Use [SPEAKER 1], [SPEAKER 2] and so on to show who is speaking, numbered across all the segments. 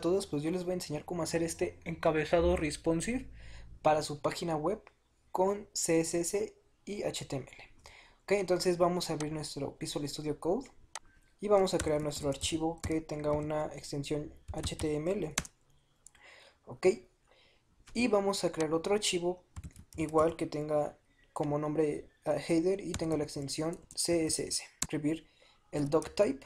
[SPEAKER 1] todos, pues yo les voy a enseñar cómo hacer este encabezado responsive para su página web con CSS y HTML. Ok, entonces vamos a abrir nuestro Visual Studio Code y vamos a crear nuestro archivo que tenga una extensión HTML. Ok, y vamos a crear otro archivo igual que tenga como nombre eh, header y tenga la extensión CSS. Escribir el doc type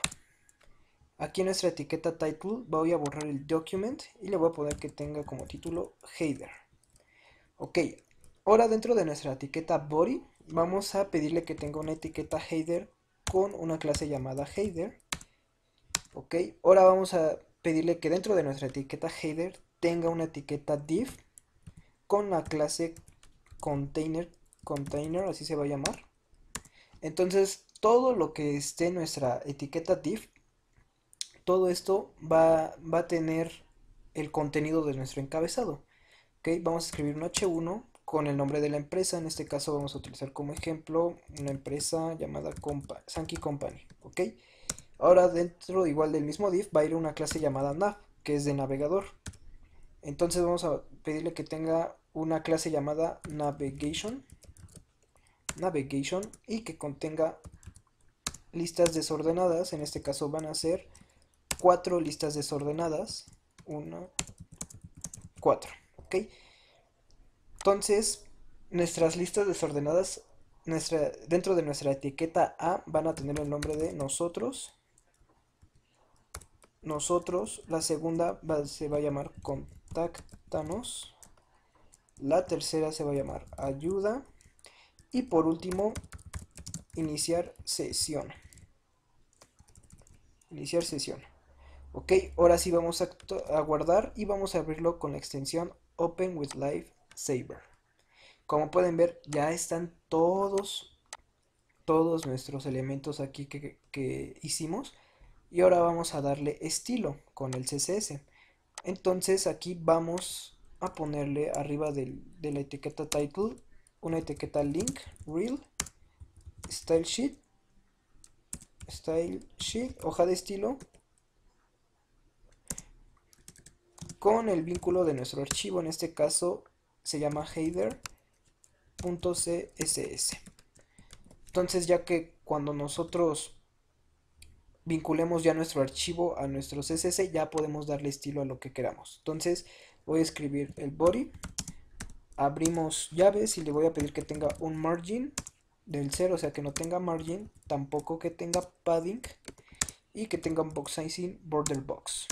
[SPEAKER 1] Aquí en nuestra etiqueta title voy a borrar el document y le voy a poner que tenga como título header. Ok, ahora dentro de nuestra etiqueta body vamos a pedirle que tenga una etiqueta header con una clase llamada header. Ok, ahora vamos a pedirle que dentro de nuestra etiqueta header tenga una etiqueta div con la clase container, container así se va a llamar. Entonces todo lo que esté en nuestra etiqueta div todo esto va, va a tener el contenido de nuestro encabezado. Vamos a escribir un H1 con el nombre de la empresa. En este caso vamos a utilizar como ejemplo una empresa llamada Compa Company. Ahora dentro igual del mismo div va a ir una clase llamada nav, que es de navegador. Entonces vamos a pedirle que tenga una clase llamada navigation, navigation y que contenga listas desordenadas. En este caso van a ser cuatro listas desordenadas. Una, cuatro ¿Ok? Entonces, nuestras listas desordenadas nuestra, dentro de nuestra etiqueta A van a tener el nombre de nosotros. Nosotros, la segunda se va a llamar contáctanos. La tercera se va a llamar ayuda. Y por último, iniciar sesión. Iniciar sesión. Ok, ahora sí vamos a, guardar y vamos a abrirlo con la extensión Open with Live Saver. Como pueden ver, ya están todos, todos nuestros elementos aquí que, hicimos. Y ahora vamos a darle estilo con el CSS. Entonces aquí vamos a ponerle arriba de la etiqueta title una etiqueta link, real, style sheet, style sheet, hoja de estilo con el vínculo de nuestro archivo, en este caso se llama header.css. Entonces ya que cuando nosotros vinculemos ya nuestro archivo a nuestro CSS, ya podemos darle estilo a lo que queramos. Entonces voy a escribir el body, abrimos llaves y le voy a pedir que tenga un margin del 0, o sea que no tenga margin, tampoco que tenga padding y que tenga un box sizing border box.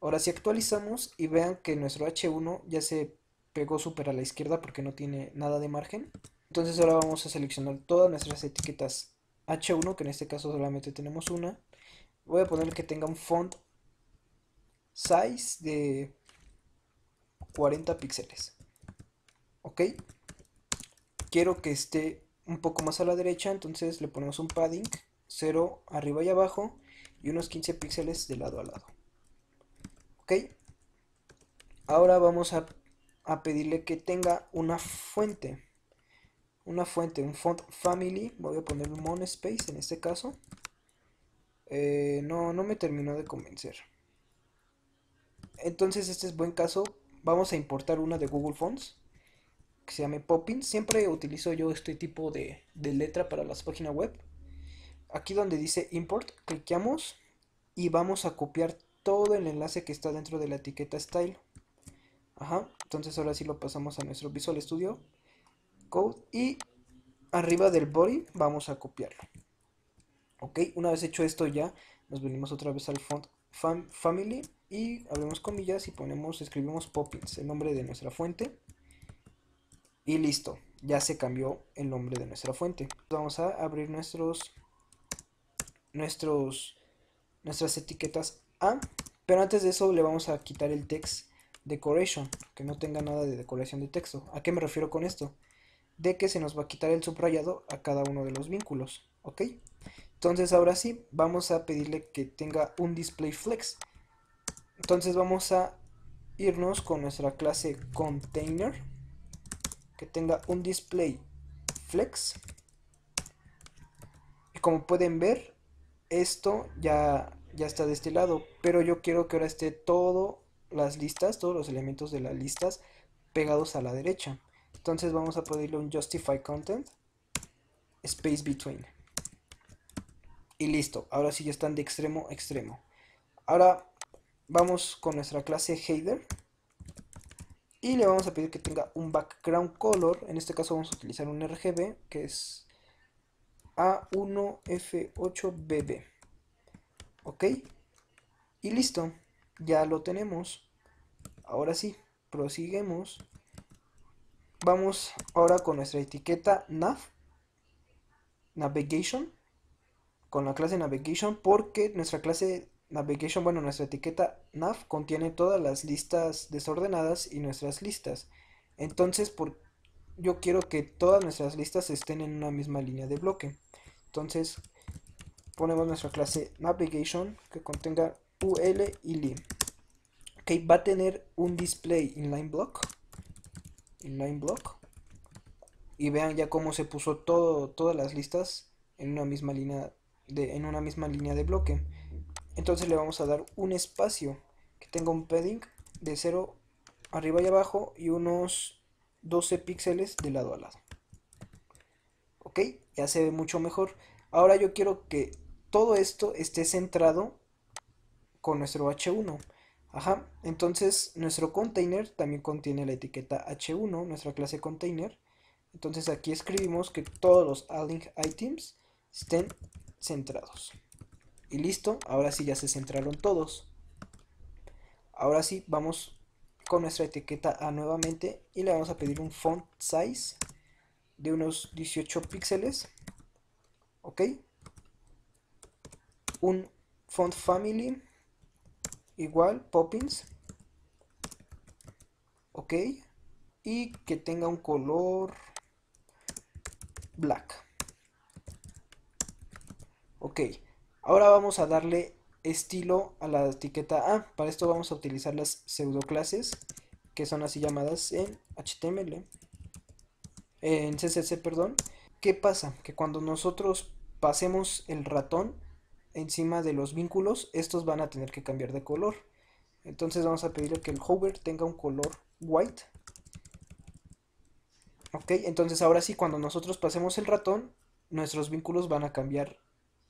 [SPEAKER 1] Ahora si actualizamos y vean que nuestro H1 ya se pegó súper a la izquierda porque no tiene nada de margen. Entonces ahora vamos a seleccionar todas nuestras etiquetas H1, que en este caso solamente tenemos una. Voy a poner que tenga un font size de 40 píxeles. Ok. Quiero que esté un poco más a la derecha, entonces le ponemos un padding 0 arriba y abajo y unos 15 píxeles de lado a lado ok ahora vamos a, pedirle que tenga una fuente una fuente un font family voy a poner monospace en este caso eh, no no me terminó de convencer entonces este es buen caso vamos a importar una de Google Fonts que se llame Poppin. Siempre utilizo yo este tipo de, de, letra para las páginas web. Aquí donde dice import, cliqueamos y vamos a copiar todo el enlace que está dentro de la etiqueta style. Ajá, entonces ahora sí lo pasamos a nuestro Visual Studio Code y arriba del body vamos a copiarlo. Ok, una vez hecho esto ya, nos venimos otra vez al font family y abrimos comillas y ponemos, escribimos Poppins, el nombre de nuestra fuente. Y listo, ya se cambió el nombre de nuestra fuente. Vamos a abrir nuestros, nuestros, nuestras etiquetas Ah, pero antes de eso le vamos a quitar el text decoration, que no tenga nada de decoración de texto. ¿A qué me refiero con esto? De que se nos va a quitar el subrayado a cada uno de los vínculos, ¿ok? Entonces ahora sí, vamos a pedirle que tenga un display flex. Entonces vamos a irnos con nuestra clase container, que tenga un display flex. Y como pueden ver, esto ya ya está de este lado, pero yo quiero que ahora esté todas las listas, todos los elementos de las listas pegados a la derecha. Entonces vamos a pedirle un justify content space between. Y listo, ahora sí ya están de extremo a extremo. Ahora vamos con nuestra clase header y le vamos a pedir que tenga un background color. En este caso vamos a utilizar un RGB que es A1F8BB ok y listo ya lo tenemos ahora sí prosiguemos vamos ahora con nuestra etiqueta nav navigation con la clase navigation porque nuestra clase navigation bueno nuestra etiqueta nav contiene todas las listas desordenadas y nuestras listas entonces por yo quiero que todas nuestras listas estén en una misma línea de bloque entonces ponemos nuestra clase navigation que contenga ul y li. Ok, va a tener un display inline block. Inline block. Y vean ya cómo se puso todo, todas las listas en una misma línea en una misma línea de bloque. Entonces le vamos a dar un espacio que tenga un padding de 0 arriba y abajo y unos 12 píxeles de lado a lado. Ok, ya se ve mucho mejor. Ahora yo quiero que todo esto esté centrado con nuestro H1. Ajá, entonces nuestro container también contiene la etiqueta H1, nuestra clase container. Entonces aquí escribimos que todos los link items estén centrados. Y listo, ahora sí ya se centraron todos. Ahora sí vamos con nuestra etiqueta A nuevamente y le vamos a pedir un font size de unos 18 píxeles. Ok, un font family igual poppins ok y que tenga un color black ok ahora vamos a darle estilo a la etiqueta A para esto vamos a utilizar las pseudoclases que son así llamadas en HTML en CSS perdón ¿qué pasa? que cuando nosotros pasemos el ratón encima de los vínculos, estos van a tener que cambiar de color. Entonces vamos a pedirle que el hover tenga un color white. Ok, entonces ahora sí, cuando nosotros pasemos el ratón, nuestros vínculos van a cambiar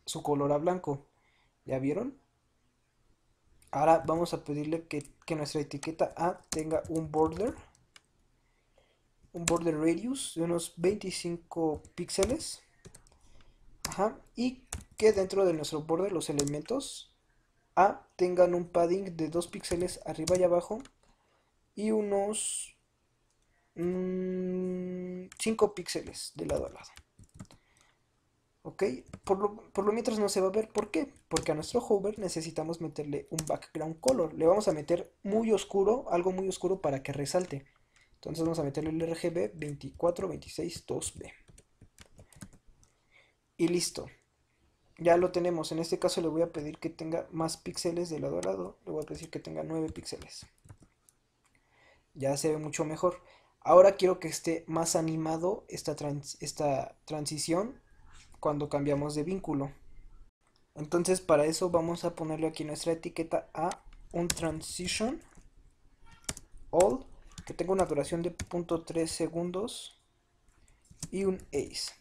[SPEAKER 1] su color a blanco. ¿Ya vieron? Ahora vamos a pedirle que, que nuestra etiqueta A tenga un border. Un border radius de unos 25 píxeles. Ajá, y que dentro de nuestro borde los elementos A tengan un padding de 2 píxeles arriba y abajo y unos 5 mm, píxeles de lado a lado. ¿Ok? Por lo, mientras no se va a ver. ¿Por qué? Porque a nuestro hover necesitamos meterle un background color. Le vamos a meter muy oscuro, algo muy oscuro para que resalte. Entonces vamos a meterle el RGB 24262 b Y listo ya lo tenemos. En este caso le voy a pedir que tenga más píxeles de lado dorado lado. Le voy a decir que tenga 9 píxeles. Ya se ve mucho mejor. Ahora quiero que esté más animado esta, esta transición cuando cambiamos de vínculo. Entonces para eso vamos a ponerle aquí nuestra etiqueta a un transition all que tenga una duración de 0.3 segundos y un ace.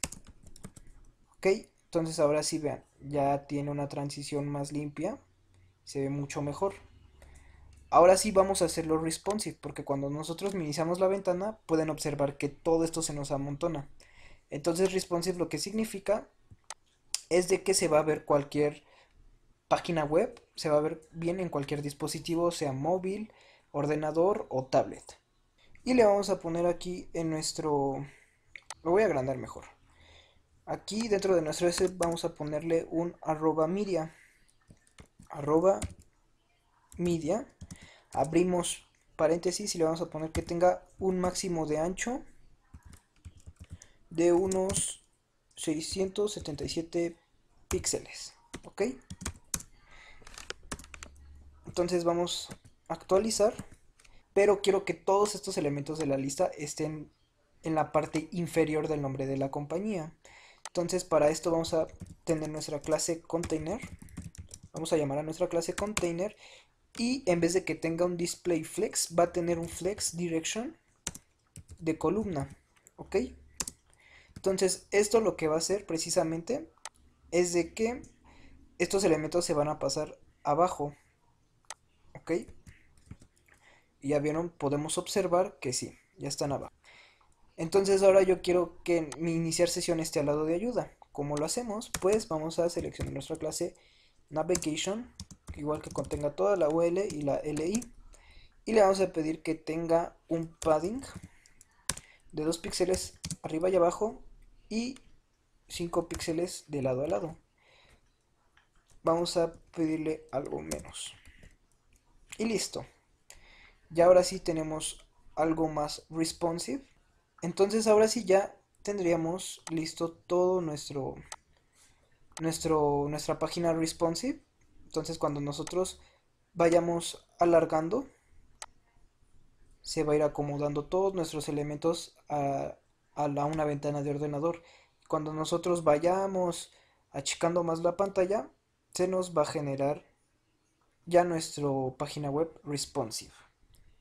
[SPEAKER 1] Ok, entonces ahora sí vean, ya tiene una transición más limpia, se ve mucho mejor. Ahora sí vamos a hacerlo responsive, porque cuando nosotros minimizamos la ventana pueden observar que todo esto se nos amontona. Entonces responsive lo que significa es de que se va a ver cualquier página web, se va a ver bien en cualquier dispositivo, sea móvil, ordenador o tablet. Y le vamos a poner aquí en nuestro... Lo voy a agrandar mejor. Aquí dentro de nuestro S vamos a ponerle un arroba media. Arroba media. Abrimos paréntesis y le vamos a poner que tenga un máximo de ancho de unos 677 píxeles. ¿Ok? Entonces vamos a actualizar. Pero quiero que todos estos elementos de la lista estén en la parte inferior del nombre de la compañía. Entonces para esto vamos a tener nuestra clase container. Vamos a llamar a nuestra clase container. Y en vez de que tenga un display flex, va a tener un flex direction de columna. ¿Ok? Entonces esto lo que va a hacer precisamente es de que estos elementos se van a pasar abajo. ¿Ok? ya vieron, podemos observar que sí, ya están abajo. Entonces ahora yo quiero que mi iniciar sesión esté al lado de ayuda. ¿Cómo lo hacemos? Pues vamos a seleccionar nuestra clase Navigation, igual que contenga toda la UL y la LI. Y le vamos a pedir que tenga un padding de 2 píxeles arriba y abajo y 5 píxeles de lado a lado. Vamos a pedirle algo menos. Y listo. Ya ahora sí tenemos algo más responsive entonces ahora sí ya tendríamos listo todo nuestro, nuestro nuestra página responsive. Entonces cuando nosotros vayamos alargando se va a ir acomodando todos nuestros elementos a, una ventana de ordenador. Cuando nosotros vayamos achicando más la pantalla, se nos va a generar ya nuestra página web responsive.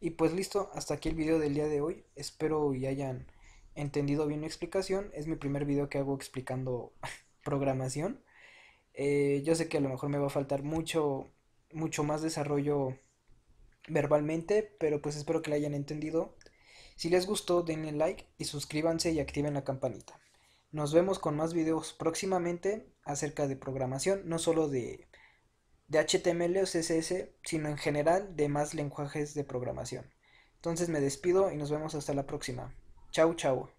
[SPEAKER 1] Y pues listo, hasta aquí el video del día de hoy. Espero y hayan entendido bien mi explicación. Es mi primer video que hago explicando programación. Eh, yo sé que a lo mejor me va a faltar mucho, mucho más desarrollo verbalmente, pero pues espero que lo hayan entendido. Si les gustó, denle like y suscríbanse y activen la campanita. Nos vemos con más videos próximamente acerca de programación, no solo de de HTML o CSS, sino en general de más lenguajes de programación. Entonces me despido y nos vemos hasta la próxima. Chau, chau.